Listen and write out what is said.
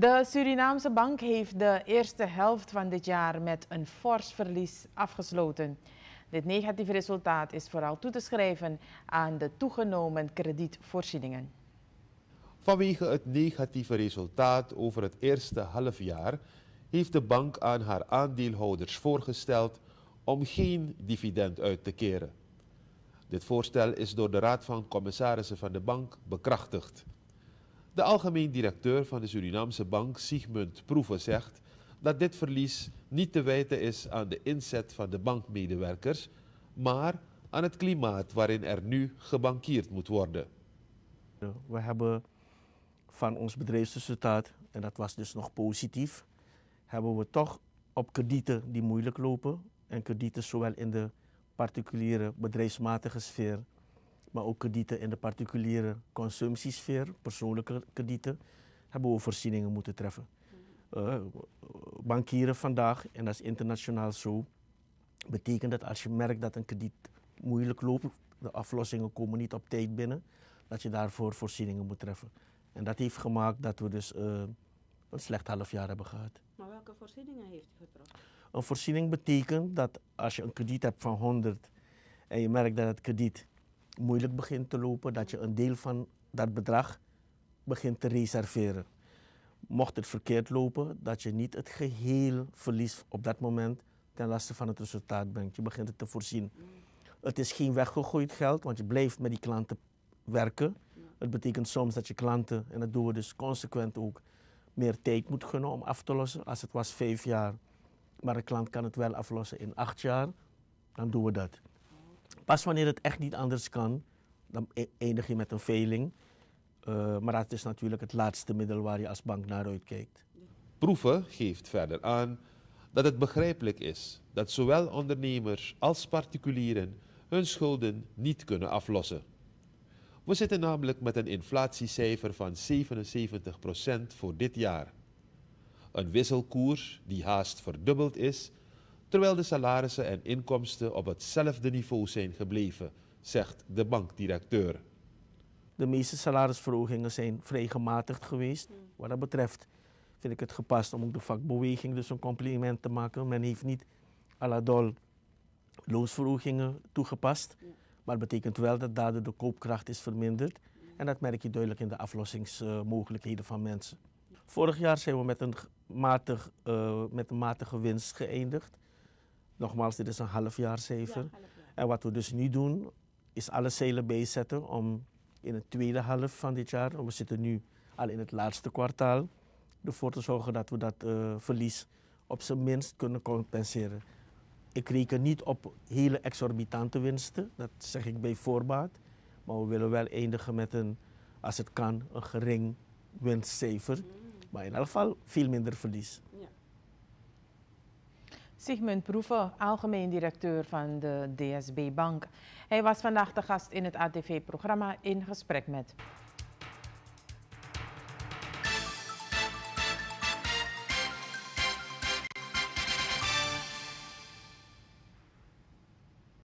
De Surinaamse bank heeft de eerste helft van dit jaar met een fors verlies afgesloten. Dit negatieve resultaat is vooral toe te schrijven aan de toegenomen kredietvoorzieningen. Vanwege het negatieve resultaat over het eerste halfjaar heeft de bank aan haar aandeelhouders voorgesteld om geen dividend uit te keren. Dit voorstel is door de Raad van Commissarissen van de Bank bekrachtigd. De algemeen directeur van de Surinaamse bank, Sigmund Proeven, zegt dat dit verlies niet te wijten is aan de inzet van de bankmedewerkers, maar aan het klimaat waarin er nu gebankierd moet worden. We hebben van ons bedrijfsresultaat, en dat was dus nog positief, hebben we toch op kredieten die moeilijk lopen, en kredieten zowel in de particuliere bedrijfsmatige sfeer maar ook kredieten in de particuliere consumptiesfeer, persoonlijke kredieten, hebben we voorzieningen moeten treffen. Eh, bankieren vandaag, en dat is internationaal zo, betekent dat als je merkt dat een krediet moeilijk loopt, de aflossingen komen niet op tijd binnen, dat je daarvoor voorzieningen moet treffen. En dat heeft gemaakt dat we dus eh, een slecht half jaar hebben gehad. Maar welke voorzieningen heeft u getroffen? Een voorziening betekent dat als je een krediet hebt van 100 en je merkt dat het krediet moeilijk begint te lopen, dat je een deel van dat bedrag begint te reserveren. Mocht het verkeerd lopen, dat je niet het geheel verlies op dat moment ten laste van het resultaat brengt. Je begint het te voorzien. Het is geen weggegooid geld, want je blijft met die klanten werken. Het betekent soms dat je klanten, en dat doen we dus consequent ook, meer tijd moet gunnen om af te lossen. Als het was vijf jaar, maar een klant kan het wel aflossen in acht jaar, dan doen we dat. Pas wanneer het echt niet anders kan, dan e-, eindig je met een veling. Eh, maar dat is natuurlijk het laatste middel waar je als bank naar uitkijkt. Proeven geeft verder aan dat het begrijpelijk is dat zowel ondernemers als particulieren hun schulden niet kunnen aflossen. We zitten namelijk met een inflatiecijfer van 77% voor dit jaar. Een wisselkoers die haast verdubbeld is terwijl de salarissen en inkomsten op hetzelfde niveau zijn gebleven, zegt de bankdirecteur. De meeste salarisverhogingen zijn vrij gematigd geweest. Hmm. Wat dat betreft vind ik het gepast om ook de vakbeweging dus een compliment te maken. Men heeft niet à la dol loonsverhogingen toegepast. Hmm. Maar het betekent wel dat daardoor de koopkracht is verminderd. En dat merk je duidelijk in de aflossingsmogelijkheden van mensen. Vorig jaar zijn we met een, matig, eh, met een matige winst geëindigd. Nogmaals, dit is een half en wat we dus nu doen, is alle zeilen bijzetten om in het tweede half van dit jaar, we zitten nu al in het laatste kwartaal, ervoor te zorgen dat we dat eh, verlies op zijn minst kunnen compenseren. Ik reken niet op hele exorbitante winsten, dat zeg ik bij voorbaat. Maar we willen wel eindigen met een, als het kan, een gering winstcijfer. Mm. Maar in elk geval veel minder verlies. Sigmund Proeven, algemeen directeur van de DSB Bank. Hij was vandaag de gast in het ATV-programma in gesprek met.